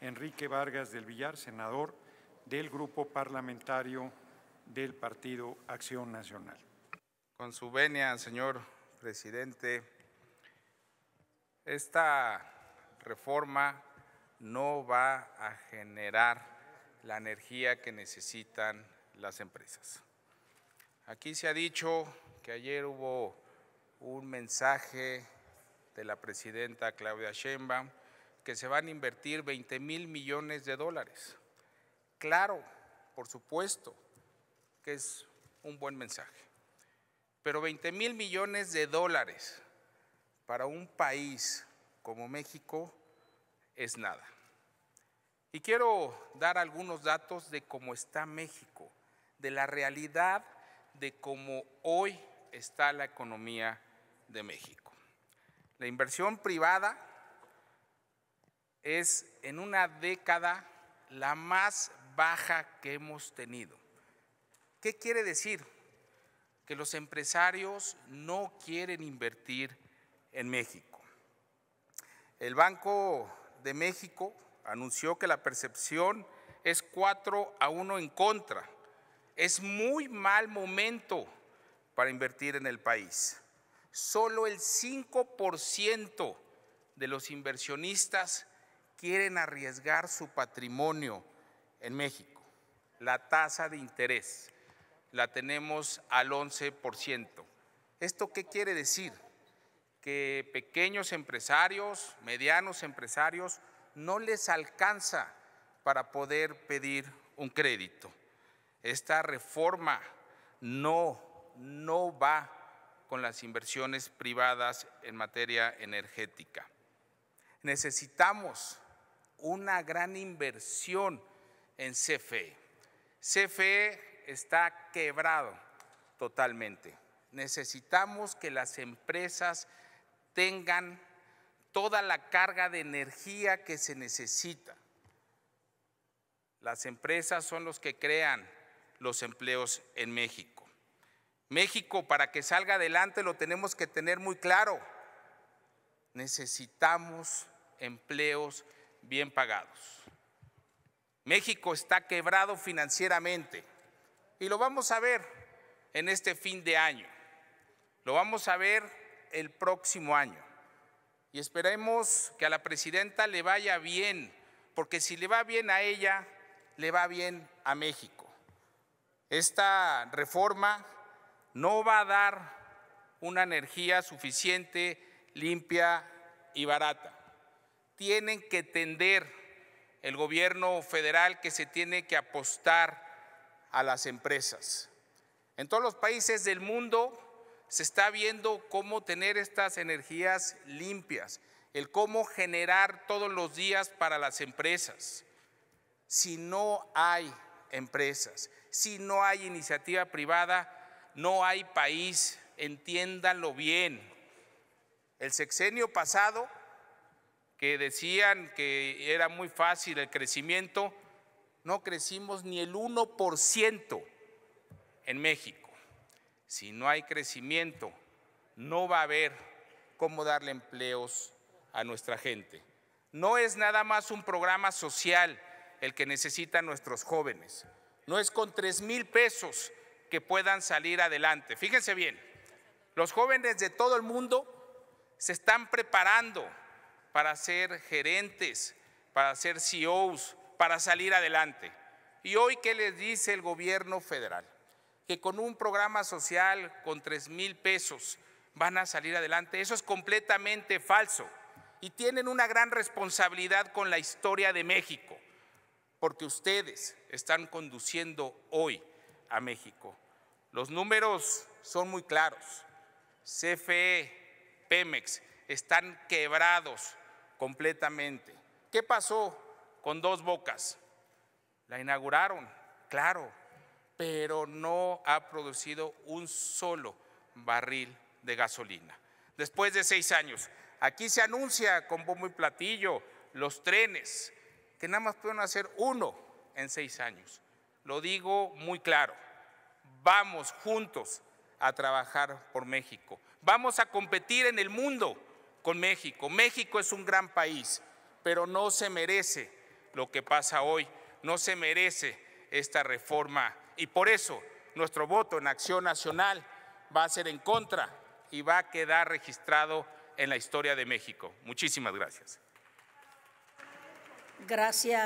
Enrique Vargas del Villar, senador del grupo parlamentario del Partido Acción Nacional. Con su venia, señor presidente, esta reforma no va a generar la energía que necesitan las empresas. Aquí se ha dicho que ayer hubo un mensaje de la presidenta Claudia Sheinbaum que se van a invertir 20 mil millones de dólares. Claro, por supuesto, que es un buen mensaje. Pero 20 mil millones de dólares para un país como México es nada. Y quiero dar algunos datos de cómo está México, de la realidad de cómo hoy está la economía de México. La inversión privada es en una década la más baja que hemos tenido. ¿Qué quiere decir? Que los empresarios no quieren invertir en México. El Banco de México anunció que la percepción es 4 a 1 en contra. Es muy mal momento para invertir en el país. Solo el 5% de los inversionistas quieren arriesgar su patrimonio en México. La tasa de interés la tenemos al 11%. ¿Esto qué quiere decir? Que pequeños empresarios, medianos empresarios, no les alcanza para poder pedir un crédito. Esta reforma no, no va con las inversiones privadas en materia energética. Necesitamos una gran inversión en CFE. CFE está quebrado totalmente. Necesitamos que las empresas tengan toda la carga de energía que se necesita. Las empresas son los que crean los empleos en México. México, para que salga adelante, lo tenemos que tener muy claro. Necesitamos empleos bien pagados. México está quebrado financieramente y lo vamos a ver en este fin de año. Lo vamos a ver el próximo año. Y esperemos que a la presidenta le vaya bien, porque si le va bien a ella, le va bien a México. Esta reforma no va a dar una energía suficiente, limpia y barata tienen que tender el gobierno federal que se tiene que apostar a las empresas. En todos los países del mundo se está viendo cómo tener estas energías limpias, el cómo generar todos los días para las empresas. Si no hay empresas, si no hay iniciativa privada, no hay país, entiéndanlo bien. El sexenio pasado que decían que era muy fácil el crecimiento, no crecimos ni el 1% en México. Si no hay crecimiento, no va a haber cómo darle empleos a nuestra gente. No es nada más un programa social el que necesitan nuestros jóvenes. No es con tres mil pesos que puedan salir adelante. Fíjense bien, los jóvenes de todo el mundo se están preparando para ser gerentes, para ser CEOs, para salir adelante. ¿Y hoy qué les dice el gobierno federal? Que con un programa social con 3 mil pesos van a salir adelante. Eso es completamente falso. Y tienen una gran responsabilidad con la historia de México, porque ustedes están conduciendo hoy a México. Los números son muy claros. CFE, Pemex, están quebrados completamente. ¿Qué pasó con dos bocas? La inauguraron, claro, pero no ha producido un solo barril de gasolina. Después de seis años, aquí se anuncia con bombo y platillo los trenes, que nada más pueden hacer uno en seis años. Lo digo muy claro, vamos juntos a trabajar por México, vamos a competir en el mundo con México. México es un gran país, pero no se merece lo que pasa hoy, no se merece esta reforma. Y por eso nuestro voto en Acción Nacional va a ser en contra y va a quedar registrado en la historia de México. Muchísimas gracias. Gracias.